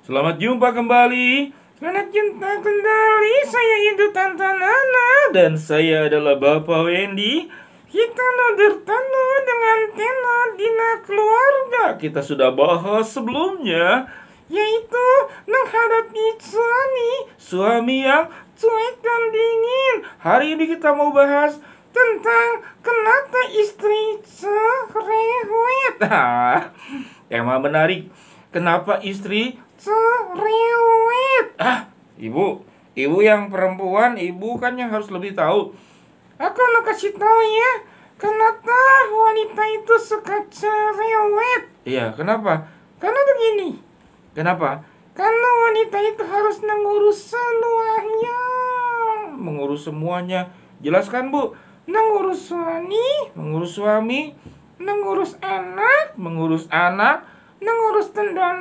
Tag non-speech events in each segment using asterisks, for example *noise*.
Selamat jumpa kembali. Selamat jumpa kembali. Saya itu Tante Nana dan saya adalah Bapak Wendy. Kita mau bertemu dengan tema Dina Keluarga. Kita sudah bahas sebelumnya yaitu menghadapi suami, suami yang cuek dan dingin. Hari ini kita mau bahas tentang kenapa istri cerewet. Tema *laughs* menarik. Kenapa istri ah ibu ibu yang perempuan ibu kan yang harus lebih tahu aku mau kasih tahu ya kenapa wanita itu suka cerewet iya kenapa karena begini kenapa karena wanita itu harus mengurus semuanya mengurus semuanya jelaskan bu mengurus suami mengurus suami mengurus anak mengurus anak tendang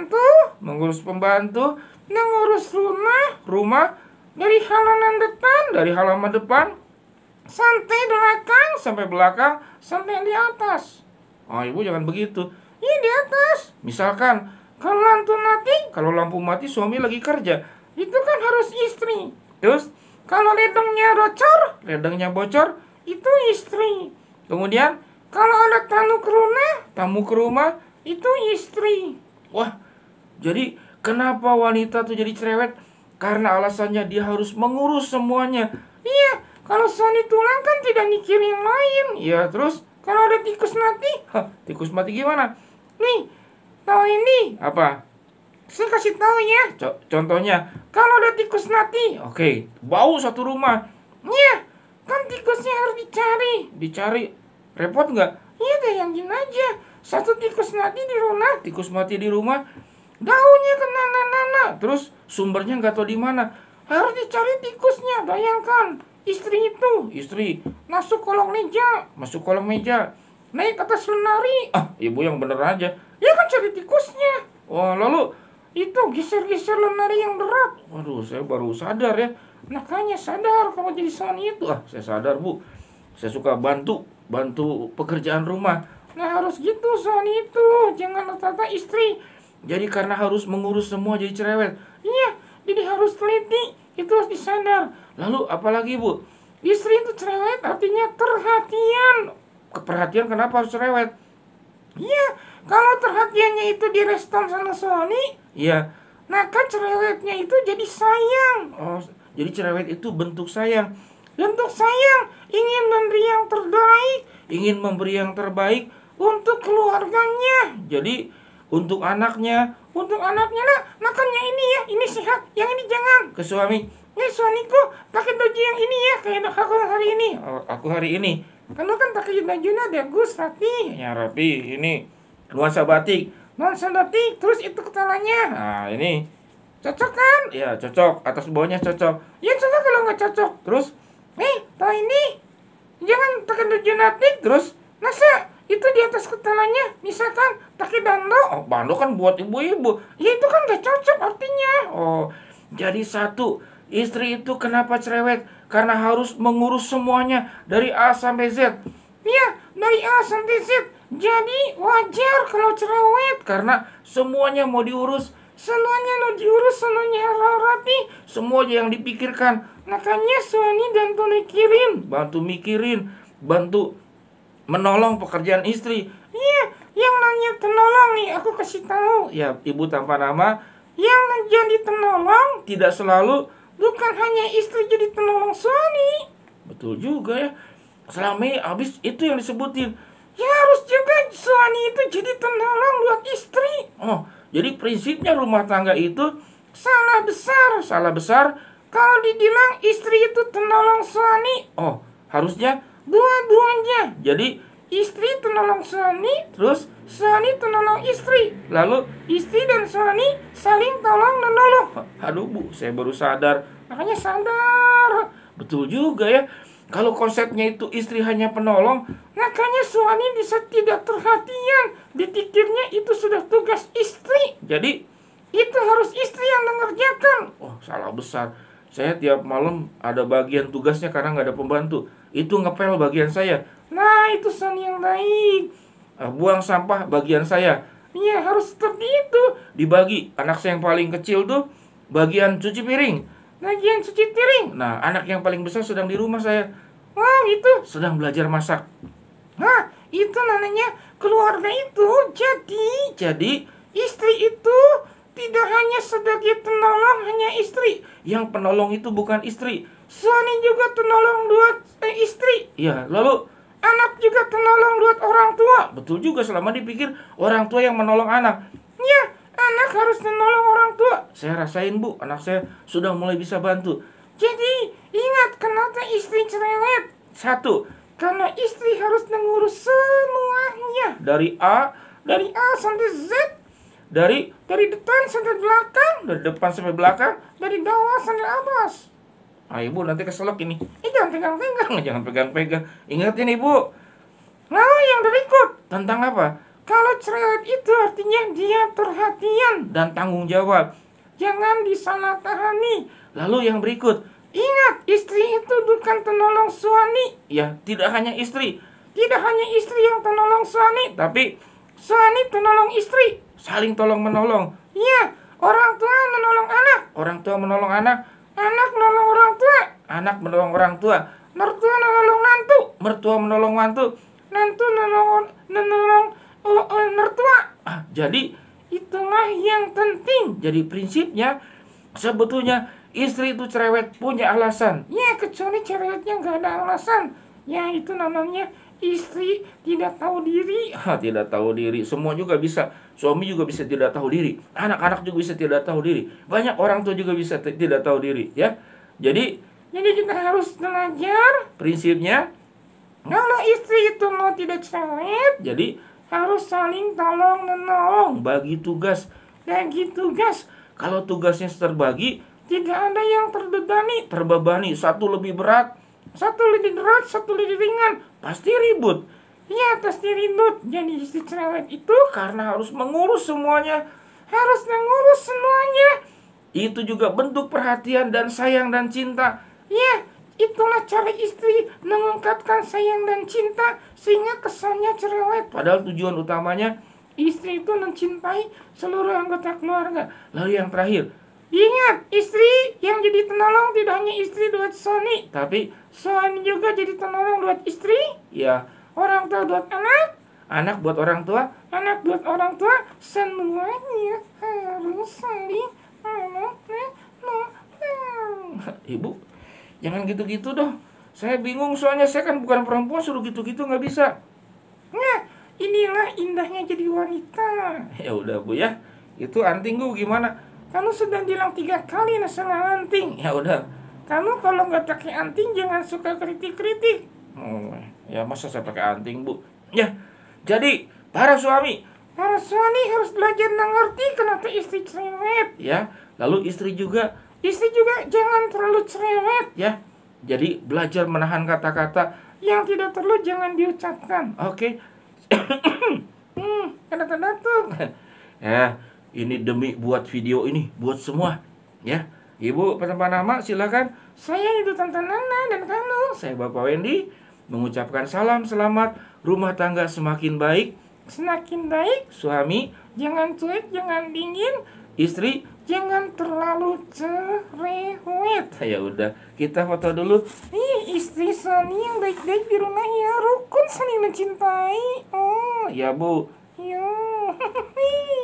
pembantu, mengurus pembantu, mengurus rumah, rumah dari halaman depan, dari halaman depan sampai belakang, sampai belakang, sampai di atas. Oh, ibu jangan begitu. Ini iya, di atas. Misalkan kalau lampu mati, kalau lampu mati suami lagi kerja, itu kan harus istri. Terus kalau ledengnya bocor, ledengnya bocor, itu istri. Kemudian kalau ada tamu ke rumah, tamu ke rumah itu istri wah jadi kenapa wanita tuh jadi cerewet karena alasannya dia harus mengurus semuanya iya kalau suami tulang kan tidak mikir yang lain iya terus kalau ada tikus mati Hah, tikus mati gimana nih tahu ini apa saya kasih tahu ya Co contohnya kalau ada tikus mati oke okay, bau satu rumah iya kan tikusnya harus dicari dicari repot nggak iya gayangin aja satu tikus mati di rumah, tikus mati di rumah, daunnya kena nana, terus sumbernya nggak tahu di mana. Harus dicari tikusnya, bayangkan istri itu, istri masuk kolong meja, masuk kolong meja, naik atas lemari. Ah, ibu yang bener aja. Ya kan cari tikusnya. Wah, lalu itu geser-geser lemari yang berat. Waduh, saya baru sadar ya. Makanya nah, sadar kalau jadi suami itu. Ah, saya sadar, Bu. Saya suka bantu, bantu pekerjaan rumah Nah harus gitu Sony itu Jangan rata istri Jadi karena harus mengurus semua jadi cerewet Iya jadi harus teliti Itu harus disadar Lalu apalagi bu Istri itu cerewet artinya perhatian Keperhatian kenapa harus cerewet Iya kalau perhatiannya itu direspon sama Sony Iya Nah kan cerewetnya itu jadi sayang Oh jadi cerewet itu bentuk sayang Bentuk sayang ingin memberi yang terbaik Ingin memberi yang terbaik untuk keluarganya jadi untuk anaknya untuk anaknya lah makannya ini ya ini sehat yang ini jangan ke suami ini eh, suamiku pakai baju yang ini ya kayak aku hari ini oh, aku hari ini kan lu kan pakai bajunya bagus rapi ya rapi ini nuansa batik nuansa batik terus itu kepalanya. nah ini cocok kan ya cocok atas bawahnya cocok ya cocok kalau nggak cocok terus nih eh, kalau ini jangan pakai baju batik terus masa itu di atas kepalanya, misalkan pakai bando oh, bando kan buat ibu-ibu ya itu kan gak cocok artinya oh jadi satu istri itu kenapa cerewet karena harus mengurus semuanya dari A sampai Z ya dari A sampai Z jadi wajar kalau cerewet karena semuanya mau diurus semuanya lo diurus semuanya rapi semua yang dipikirkan makanya suami dan tuh mikirin bantu mikirin bantu menolong pekerjaan istri. Iya, yang nanya tenolong nih aku kasih tahu. Ya, ibu tanpa nama yang jadi tenolong, tidak selalu bukan hanya istri jadi tenolong suami. Betul juga ya. Selama ini habis itu yang disebutin. Ya harus juga suami itu jadi tenolong buat istri. Oh, jadi prinsipnya rumah tangga itu salah besar, salah besar kalau dibilang istri itu tenolong suami. Oh, harusnya dua-duanya. Jadi istri itu nolong suami terus suami itu nolong istri lalu istri dan suami saling tolong menolong aduh bu saya baru sadar makanya sadar betul juga ya kalau konsepnya itu istri hanya penolong makanya suami bisa tidak perhatian dipikirnya itu sudah tugas istri jadi itu harus istri yang mengerjakan oh salah besar saya tiap malam ada bagian tugasnya karena nggak ada pembantu itu ngepel bagian saya. Nah, itu sun yang baik. Ah, buang sampah bagian saya. Iya, harus seperti itu. Dibagi. Anak saya yang paling kecil tuh bagian cuci piring. Bagian cuci piring. Nah, anak yang paling besar sedang di rumah saya. Wah, itu sedang belajar masak. Nah, itu namanya keluarga itu. Jadi, jadi istri itu tidak hanya sebagai penolong, hanya istri. Yang penolong itu bukan istri suami juga tenolong dua eh, istri ya lalu anak juga tenolong dua orang tua betul juga selama dipikir orang tua yang menolong anak ya anak harus menolong orang tua saya rasain bu anak saya sudah mulai bisa bantu jadi ingat kenapa istri cerewet satu karena istri harus mengurus semuanya dari A dari A sampai Z dari dari depan sampai belakang dari depan sampai belakang dari bawah sampai atas ah ibu nanti keselok ini ini eh, jangan pegang-pegang *laughs* jangan pegang-pegang ini ibu lalu nah, yang berikut tentang apa kalau cerewet itu artinya dia perhatian dan tanggung jawab jangan disalahpahami lalu yang berikut ingat istri itu bukan penolong suami ya tidak hanya istri tidak hanya istri yang penolong suami tapi suami penolong istri saling tolong menolong ya orang tua menolong anak orang tua menolong anak Anak menolong orang tua. Anak menolong orang tua. Mertua menolong nantu. Mertua menolong mantu. Nantu menolong menolong mertua. Ah, jadi itulah yang penting. Jadi prinsipnya sebetulnya istri itu cerewet punya alasan. Ya kecuali cerewetnya nggak ada alasan. Ya itu namanya istri tidak tahu diri ha, tidak tahu diri semua juga bisa suami juga bisa tidak tahu diri anak-anak juga bisa tidak tahu diri banyak orang tua juga bisa tidak tahu diri ya jadi jadi kita harus belajar prinsipnya kalau istri itu mau tidak cerewet jadi harus saling tolong menolong bagi tugas bagi tugas kalau tugasnya terbagi tidak ada yang terbebani terbebani satu lebih berat satu lebih berat, satu lebih ringan, pasti ribut. Ya, pasti ribut. Jadi istri cerewet itu karena harus mengurus semuanya. Harus mengurus semuanya. Itu juga bentuk perhatian dan sayang dan cinta. Ya, itulah cara istri mengungkapkan sayang dan cinta sehingga kesannya cerewet. Padahal tujuan utamanya istri itu mencintai seluruh anggota keluarga. Lalu yang terakhir, Ingat, istri yang jadi penolong tidak hanya istri buat suami, tapi suami juga jadi penolong buat istri. Ya, orang tua buat anak, anak buat orang tua, anak buat orang tua, semuanya harus saling Ibu, jangan gitu-gitu dong. Saya bingung soalnya saya kan bukan perempuan suruh gitu-gitu nggak bisa. Nah, inilah indahnya jadi wanita. *laughs* Ya udah bu ya, itu antingku gimana? kamu sudah bilang tiga kali nasional anting ya udah kamu kalau nggak pakai anting jangan suka kritik-kritik oh ya masa saya pakai anting bu ya jadi para suami para suami harus belajar mengerti kenapa istri cerewet ya lalu istri juga istri juga jangan terlalu cerewet ya jadi belajar menahan kata-kata yang tidak perlu jangan diucapkan oke okay. *coughs* hmm, kenapa *laughs* ya ini demi buat video ini buat semua ya ibu pertama nama silakan saya ibu tante Nana dan kamu saya bapak Wendy mengucapkan salam selamat rumah tangga semakin baik semakin baik suami jangan cuek jangan dingin istri jangan terlalu cerewet ya udah kita foto dulu ih istri suami yang baik-baik di rumah ya rukun saling mencintai oh ya bu ya *laughs*